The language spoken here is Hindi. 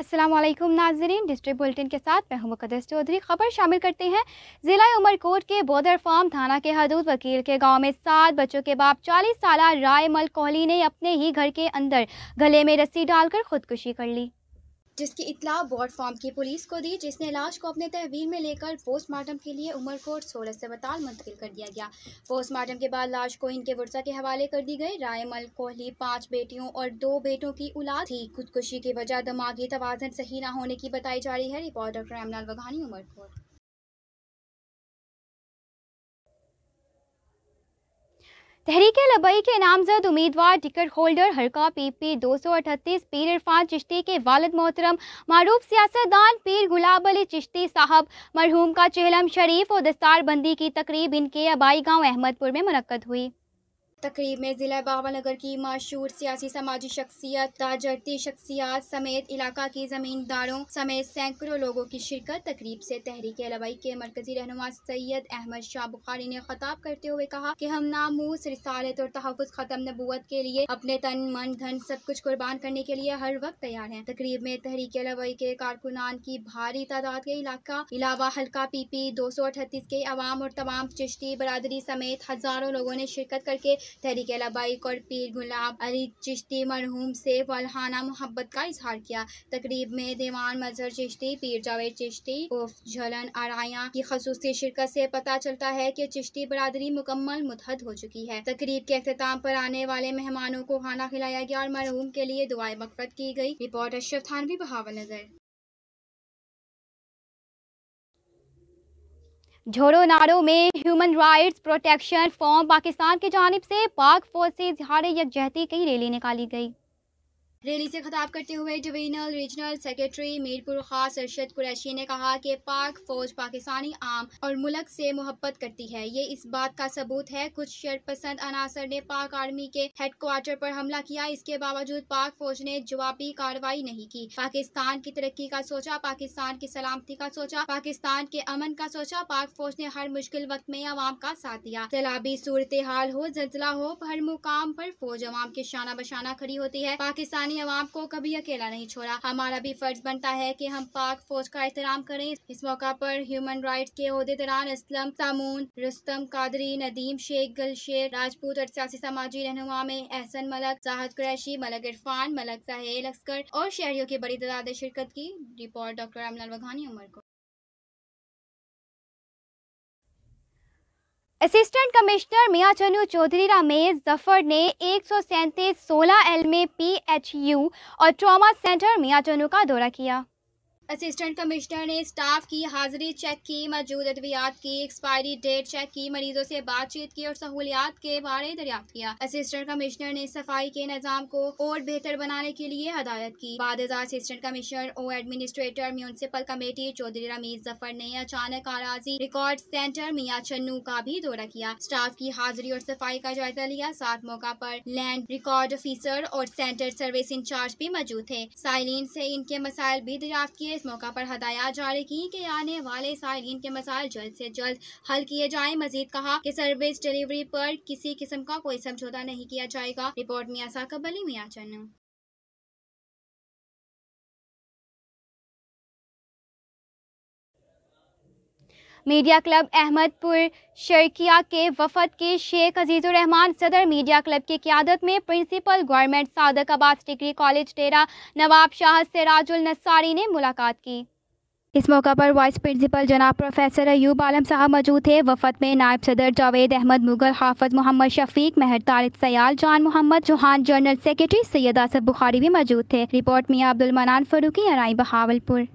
असलम नाजरीन डिस्ट्रिक्ट बुलेटिन के साथ मैं हूं मुकदस चौधरी खबर शामिल करते हैं ज़िला उमरकोट के बोदर फार्म थाना के हदूद वकील के गांव में सात बच्चों के बाप 40 साल राय मल कोहली ने अपने ही घर के अंदर गले में रस्सी डालकर खुदकुशी कर ली जिसकी इतला बॉर्ड फार्म की पुलिस को दी जिसने लाश को अपने तहवील में लेकर पोस्टमार्टम के लिए उमरकोट सोलह अस्पताल मुंतकिल कर दिया गया पोस्टमार्टम के बाद लाश को इनके वर्षा के हवाले कर दी गई रायमल कोहली पांच बेटियों और दो बेटों की औलाद थी खुदकुशी की वजह दिमागी तोजन सही न होने की बताई जा रही है रिपोर्टर रामलाल वघानी उमरकोट तहरीक लबई के नामजद उम्मीदवार टिकट होल्डर हरका पी पी दो सौ अठतीस पीर इरफान चिश्ती के वालद मोहतरम मरूफ सियासतदान पीर गुलाब अली चिश्ती साहब मरहूम का चेहलम शरीफ और दस्तारबंदी की तकरीब इनके आबाई गांव अहमदपुर में मनक़द हुई तकरीब में ज़िला बाबा नगर की मशहूर सियासी समाजी शख्सियत ताजरती शख्सियात समेत इलाका की ज़मींदारों समेत सैकड़ों लोगों की शिरकत तकरीब से तहरीक लवाई के मरकजी रहनुमा सैयद अहमद शाह बुखारी ने खताब करते हुए कहा कि हम नामूस रिसालत और तहफ़ ख़त्म नबूत के लिए अपने तन मन धन सब कुछ कुर्बान करने के लिए हर वक्त तैयार हैं तकरीब में तहरीक लवाई के कारकुनान की भारी तादाद के इलाका इलावा हल्का पीपी दो सौ अठतीस के अवाम और तमाम चिश्ती बरदरी समेत हज़ारों लोगों ने शिरकत करके तहरीक लबाइक और पीर गुलाब अली चिश्ती मरहूम से फलहाना मोहब्बत का इजहार किया तकरीब में दीवान मजहर चिश्ती पीर जावेद चिश्ती उर्फ झलन आराया की खसूस शिरकत से पता चलता है की चिश्ती बरदरी मुकम्मल मुतहद हो चुकी है तकरीब के अख्ताम पर आने वाले मेहमानों को खाना खिलाया गया और मरहूम के लिए दुआ मकफत की गई रिपोर्ट अशरफ थानवी बहावल नजर झोड़ो नाड़ो में human rights protection forum Pakistan की जानब से पाक फोर्सेज हारे यकजहती की रैली निकाली गई रैली से खताब करते हुए डिवीजनल रीजनल सेक्रेटरी मीरपुर खास अरशद कुरैशी ने कहा कि पाक फौज पाकिस्तानी आम और मुल्क से मोहब्बत करती है ये इस बात का सबूत है कुछ शरपसंद अनासर ने पाक आर्मी के हेडक्वार्टर पर हमला किया इसके बावजूद पाक फौज ने जवाबी कार्रवाई नहीं की पाकिस्तान की तरक्की का सोचा पाकिस्तान की सलामती का सोचा पाकिस्तान के अमन का सोचा पाक फौज ने हर मुश्किल वक्त में आवाम का साथ दिया सैलाबी सूरत हाल हो जलजिला हो हर मुकाम पर फौज अवाम के शाना बशाना खड़ी होती है पाकिस्तानी अपनी आवाम को कभी अकेला नहीं छोड़ा हमारा भी फर्ज बनता है कि हम पाक फौज का एहतराम करें इस मौका पर ह्यूमन राइट्स के अहदेदार असलम सामून रुस्तम कादरी नदीम शेख गल शेर राजपूत और सियासी समाजी रहनुमा में एहसन मलक साहद कुरैशी मलक इरफान मलक साहेल अस्कर और शहरियों की बड़ी तादाद शिरकत की report doctor Amlal Waghani Umerkot assistant commissioner मियाँ चनू चौधरी रमेश जफर ने एक सौ सैंतीस सोलह एल में पी एच यू और ट्रॉमा सेंटर मियाँ चनू का दौरा किया असिस्टेंट कमिश्नर ने स्टाफ की हाजिरी चेक की मौजूद अद्वियात की एक्सपायरी डेट चेक की मरीजों से बातचीत की और सहूलियात के बारे दरियाफ्त किया असिस्टेंट कमिश्नर ने सफाई के निज़ाम को और बेहतर बनाने के लिए हदायत की बाद असिस्टेंट कमिश्नर और administrator municipal committee Chaudhry Rameez Zafar ने अचानक आराजी रिकॉर्ड सेंटर मियाँ चन्नू का भी दौरा किया स्टाफ की हाजिरी और सफाई का जायजा लिया साथ मौका पर लैंड रिकॉर्ड ऑफिसर और सेंटर सर्विस इंचार्ज भी मौजूद थे साइलिन से इनके मसाइल भी दरियाफ्त किए इस मौका पर हदायत जारी की कि आने वाले सालीन के मसाइल जल्द से जल्द हल किए जाए मजीद कहा कि सर्विस डिलीवरी पर किसी किस्म का कोई समझौता नहीं किया जाएगा report Mian Saqib Ali Mian Channu media club Ahmedpur Sharqia के वफद के शेख अजीज़ुररहमान सदर मीडिया क्लब की क्यादत में principal government Sadiqabad degree college Dera Nawab Shah Sirajul ने मुलाकात की इस मौका पर वाइस प्रिंसिपल जनाब प्रोफेसर अयूब आलम साहब मौजूद थे वफद में नायब सदर जावेद अहमद मुगल हाफज मोहम्मद शफीक मेहर तारिक सयाल जान मोहम्मद जोहान जनरल सेक्रेटरी सैयद आसफ बुखारी भी मौजूद थे रिपोर्ट मियाँ अब्दुल मनान फरूकी अराई बहावलपुर